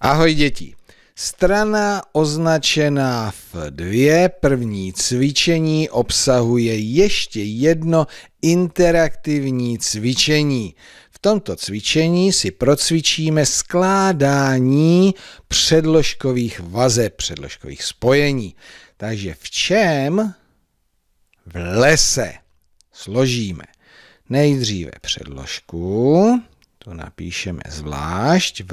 Ahoj děti. Strana označená v dvě první cvičení, obsahuje ještě jedno interaktivní cvičení. V tomto cvičení si procvičíme skládání předložkových vazeb, předložkových spojení. Takže v čem? V lese složíme nejdříve předložku, to napíšeme zvlášť v,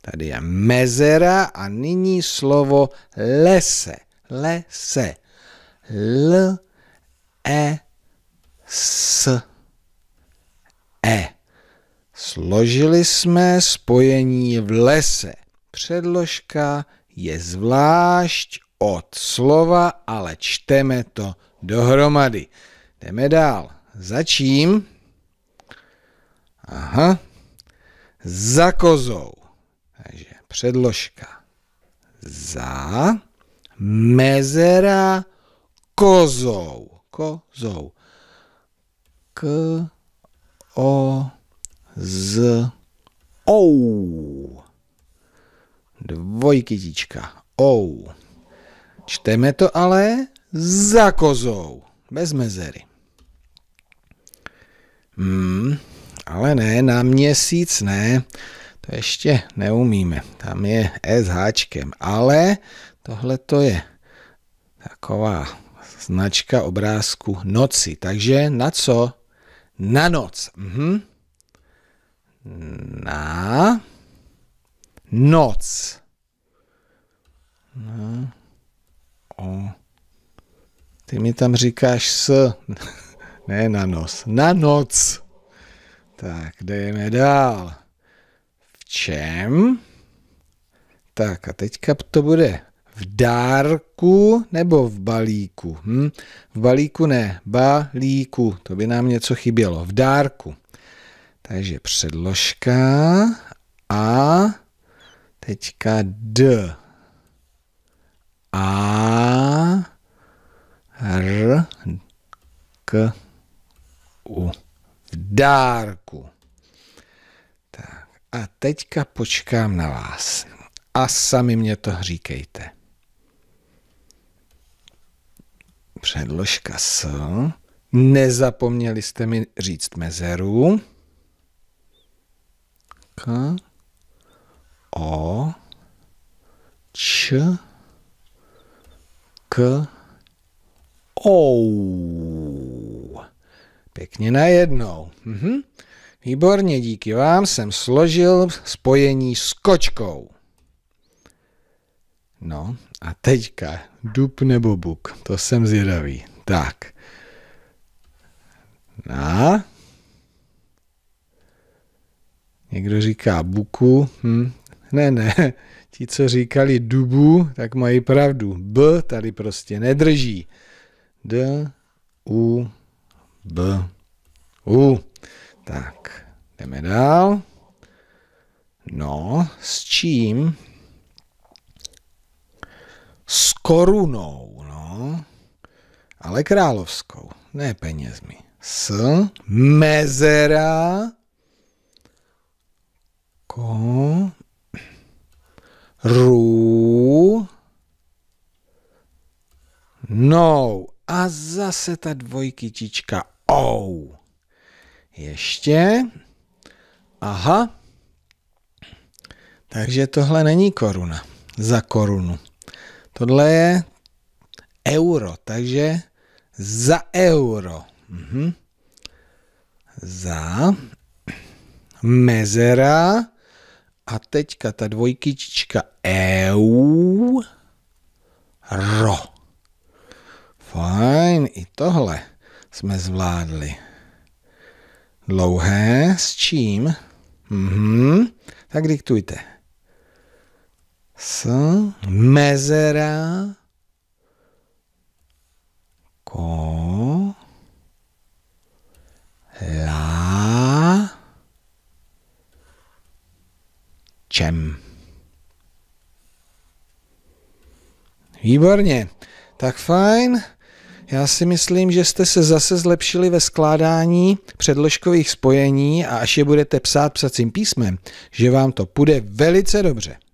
tady je mezera a nyní slovo lese, lese, l, e, s, e. Složili jsme spojení v lese. Předložka je zvlášť od slova, ale čteme to dohromady. Jdeme dál. Začím. Aha, za kozou. Takže předložka za, mezera kozou. Kozou. K, o, z, ou. Dvojkytička. Ou. Čteme to ale za kozou. Bez mezery. Hmm ale ne, na měsíc ne, to ještě neumíme, tam je E s háčkem, ale tohle to je taková značka obrázku noci, takže na co? Na noc. Mhm. Na noc. Na no. O. Ty mi tam říkáš s, ne na nos, na noc. Tak, jdeme dál. V čem? Tak a teďka to bude v dárku nebo v balíku? Hm? V balíku ne, balíku, to by nám něco chybělo. V dárku. Takže předložka a teďka d. A r k u v dárku. Tak a teďka počkám na vás. A sami mě to říkejte. Předložka S. Nezapomněli jste mi říct mezeru. K. O. Č. K. O. Pěkně najednou. Mhm. Výborně, díky vám jsem složil spojení s kočkou. No a teďka dub nebo buk, to jsem zvědavý. Tak. Na. Někdo říká buku. Hm. Ne, ne. Ti, co říkali dubu, tak mají pravdu. B tady prostě nedrží. D, U, B, U. Tak, jdeme dál. No, s čím? S korunou, no. Ale královskou, ne penězmi. S mezera ko ru no. A zase ta dvojkytička. Ou. Oh. Ještě. Aha. Takže tohle není koruna. Za korunu. Tohle je euro, takže za euro. Mhm. Za mezera a teďka ta dvojkyčička EU ro. Fajn, i tohle jsme zvládli. Dlouhé, s čím? Mhm, tak diktujte. S, mezera, ko, la, čem. Výborně. Tak fajn. Já si myslím, že jste se zase zlepšili ve skládání předložkových spojení a až je budete psát psacím písmem, že vám to půjde velice dobře.